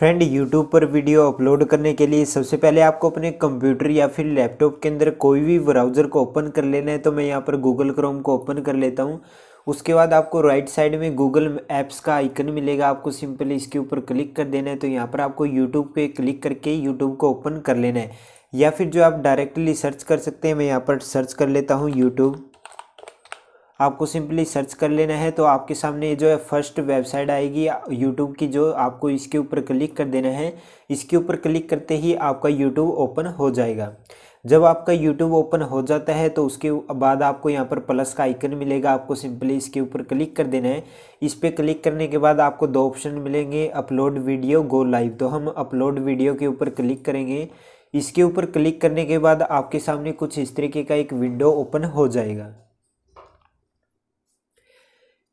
friend YouTube पर video upload करने के लिए सबसे पहले आपको अपने कंप्यूटर या फिर लैपटॉप के अंदर कोई भी ब्राउज़र को ओपन कर लेना है तो मैं यहाँ पर गूगल क्रोम को ओपन कर लेता हूँ उसके बाद आपको राइट साइड में गूगल ऐप्स का आइकन मिलेगा आपको सिंपली इसके ऊपर क्लिक कर देना है तो यहाँ पर आपको यूट्यूब पर क्लिक करके यूट्यूब को ओपन कर लेना है या फिर जो आप डायरेक्टली सर्च कर सकते हैं मैं यहाँ पर सर्च कर लेता हूँ यूट्यूब आपको सिंपली सर्च कर लेना है तो आपके सामने जो है फर्स्ट वेबसाइट आएगी यूट्यूब की जो आपको इसके ऊपर क्लिक कर देना है इसके ऊपर क्लिक करते ही आपका यूट्यूब ओपन हो जाएगा जब आपका यूट्यूब ओपन हो जाता है तो उसके बाद आपको यहाँ पर प्लस का आइकन मिलेगा आपको सिंपली इसके ऊपर क्लिक कर देना है इस पर क्लिक करने के बाद आपको दो ऑप्शन मिलेंगे अपलोड वीडियो गो लाइव तो हम अपलोड वीडियो के ऊपर क्लिक करेंगे इसके ऊपर क्लिक करने के बाद आपके सामने कुछ इस तरीके का एक विंडो ओपन हो जाएगा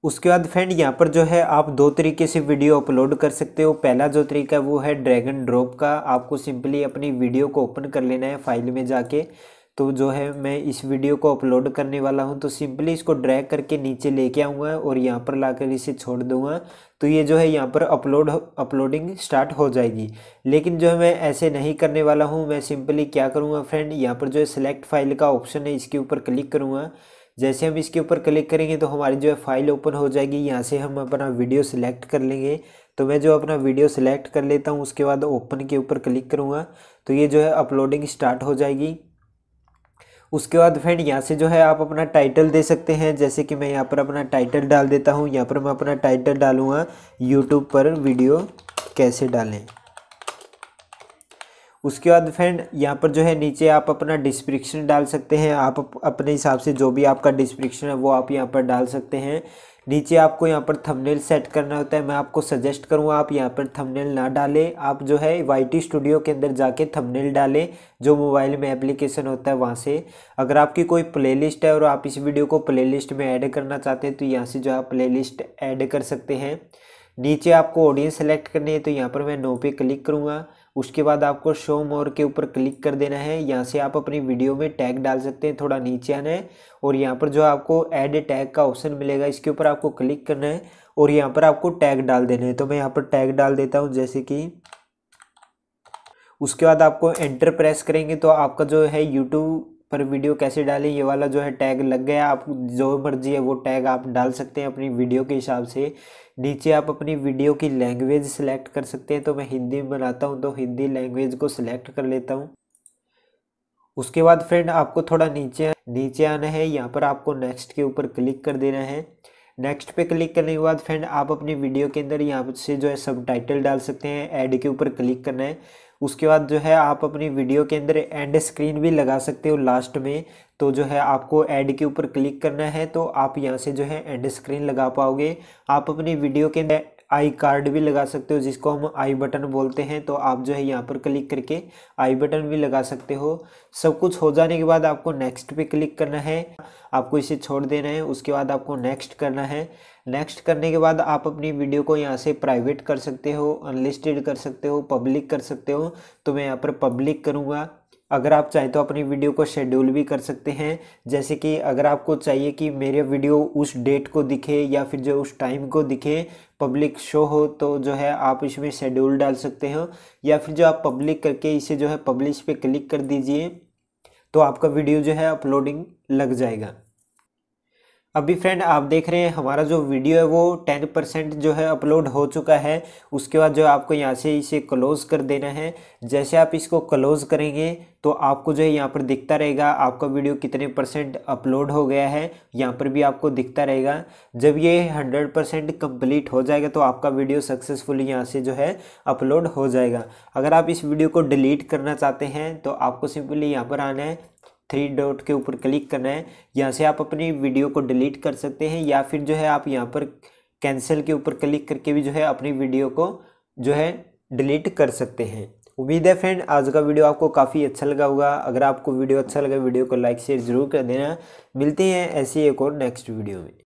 उसके बाद फ्रेंड यहाँ पर जो है आप दो तरीके से वीडियो अपलोड कर सकते हो पहला जो तरीका है वो है ड्रैगन ड्रॉप का आपको सिंपली अपनी वीडियो को ओपन कर लेना है फाइल में जाके तो जो है मैं इस वीडियो को अपलोड करने वाला हूँ तो सिंपली इसको ड्रैग करके नीचे लेके आऊँगा और यहाँ पर ला इसे छोड़ दूँगा तो ये जो है यहाँ पर अपलोड अपलोडिंग स्टार्ट हो जाएगी लेकिन जो है मैं ऐसे नहीं करने वाला हूँ मैं सिंपली क्या करूँगा फ्रेंड यहाँ पर जो है सिलेक्ट फाइल का ऑप्शन है इसके ऊपर क्लिक करूँगा जैसे हम इसके ऊपर क्लिक करेंगे तो हमारी जो है फाइल ओपन हो जाएगी यहाँ से हम अपना वीडियो सिलेक्ट कर लेंगे तो मैं जो अपना वीडियो सिलेक्ट कर लेता हूँ उसके बाद ओपन के ऊपर क्लिक करूँगा तो ये जो है अपलोडिंग स्टार्ट हो जाएगी उसके बाद फ्रेंड यहाँ से जो है आप अपना टाइटल दे सकते हैं जैसे कि मैं यहाँ पर अपना टाइटल डाल देता हूँ यहाँ पर मैं अपना टाइटल डालूँगा यूट्यूब पर वीडियो कैसे डालें उसके बाद फ्रेंड यहाँ पर जो है नीचे आप अपना डिस्क्रिप्शन डाल सकते हैं आप अपने हिसाब से जो भी आपका डिस्क्रिप्शन है वो आप यहाँ पर डाल सकते हैं नीचे आपको यहाँ पर थंबनेल सेट करना होता है मैं आपको सजेस्ट करूँगा आप यहाँ पर थंबनेल ना डालें आप जो है वाई स्टूडियो के अंदर जाके थंबनेल डालें जो मोबाइल में एप्लीकेशन होता है वहाँ से अगर आपकी कोई प्लेलिस्ट है और आप इस वीडियो को प्लेलिस्ट में ऐड करना चाहते हैं तो यहाँ से जो है प्ले ऐड कर सकते हैं नीचे आपको ऑडियंस सेलेक्ट करनी है तो यहाँ पर मैं नो पे क्लिक करूँगा उसके बाद आपको शो मोर के ऊपर क्लिक कर देना है यहाँ से आप अपनी वीडियो में टैग डाल सकते हैं थोड़ा नीचे आना है और यहाँ पर जो आपको ऐड ए टैग का ऑप्शन मिलेगा इसके ऊपर आपको क्लिक करना है और यहाँ पर आपको टैग डाल देना है तो मैं यहाँ पर टैग डाल देता हूँ जैसे कि उसके बाद आपको एंटर प्रेस करेंगे तो आपका जो है यूट्यूब पर वीडियो कैसे डालें ये वाला जो है टैग लग गया आप जो मर्जी है वो टैग आप डाल सकते हैं अपनी वीडियो के हिसाब से नीचे आप अपनी वीडियो की लैंग्वेज सिलेक्ट कर सकते हैं तो मैं हिंदी में बनाता हूँ तो हिंदी लैंग्वेज को सिलेक्ट कर लेता हूँ उसके बाद फ्रेंड आपको थोड़ा नीचे नीचे आना है यहाँ पर आपको नेक्स्ट के ऊपर क्लिक कर देना है नेक्स्ट पे क्लिक करने के बाद फ्रेंड आप अपनी वीडियो के अंदर यहाँ से जो है सब टाइटल डाल सकते हैं एड के ऊपर क्लिक करना है उसके बाद जो है आप अपनी वीडियो के अंदर एंड स्क्रीन भी लगा सकते हो लास्ट में तो जो है आपको ऐड के ऊपर क्लिक करना है तो आप यहाँ से जो है एंड स्क्रीन लगा पाओगे आप अपनी वीडियो के अंदर आई कार्ड भी लगा सकते हो जिसको हम आई बटन बोलते हैं तो आप जो है यहाँ पर क्लिक करके आई बटन भी लगा सकते हो सब कुछ हो जाने के बाद आपको नेक्स्ट पे क्लिक करना है आपको इसे छोड़ देना है उसके बाद आपको नेक्स्ट करना है नेक्स्ट करने के बाद आप अपनी वीडियो को यहाँ से प्राइवेट कर सकते हो अनलिस्टेड कर सकते हो पब्लिक कर सकते हो तो मैं यहाँ पर पब्लिक करूँगा अगर आप चाहें तो अपनी वीडियो को शेड्यूल भी कर सकते हैं जैसे कि अगर आपको चाहिए कि मेरे वीडियो उस डेट को दिखे या फिर जो उस टाइम को दिखे पब्लिक शो हो तो जो है आप इसमें शेड्यूल डाल सकते हो या फिर जो आप पब्लिक करके इसे जो है पब्लिश पे क्लिक कर दीजिए तो आपका वीडियो जो है अपलोडिंग लग जाएगा अभी फ्रेंड आप देख रहे हैं हमारा जो वीडियो है वो टेन परसेंट जो है अपलोड हो चुका है उसके बाद जो आपको यहाँ से इसे क्लोज़ कर देना है जैसे आप इसको क्लोज़ करेंगे तो आपको जो है यहाँ पर दिखता रहेगा आपका वीडियो कितने परसेंट अपलोड हो गया है यहाँ पर भी आपको दिखता रहेगा जब ये हंड्रेड परसेंट कम्प्लीट हो जाएगा तो आपका वीडियो सक्सेसफुल यहाँ से जो है अपलोड हो जाएगा अगर आप इस वीडियो को डिलीट करना चाहते हैं तो आपको सिंपली यहाँ पर आना है थ्री डॉट के ऊपर क्लिक करना है यहाँ से आप अपनी वीडियो को डिलीट कर सकते हैं या फिर जो है आप यहाँ पर कैंसिल के ऊपर क्लिक करके भी जो है अपनी वीडियो को जो है डिलीट कर सकते हैं उम्मीद है फ्रेंड आज का वीडियो आपको काफ़ी अच्छा लगा होगा अगर आपको वीडियो अच्छा लगा वीडियो को लाइक शेयर ज़रूर कर देना मिलते हैं ऐसी एक और नेक्स्ट वीडियो में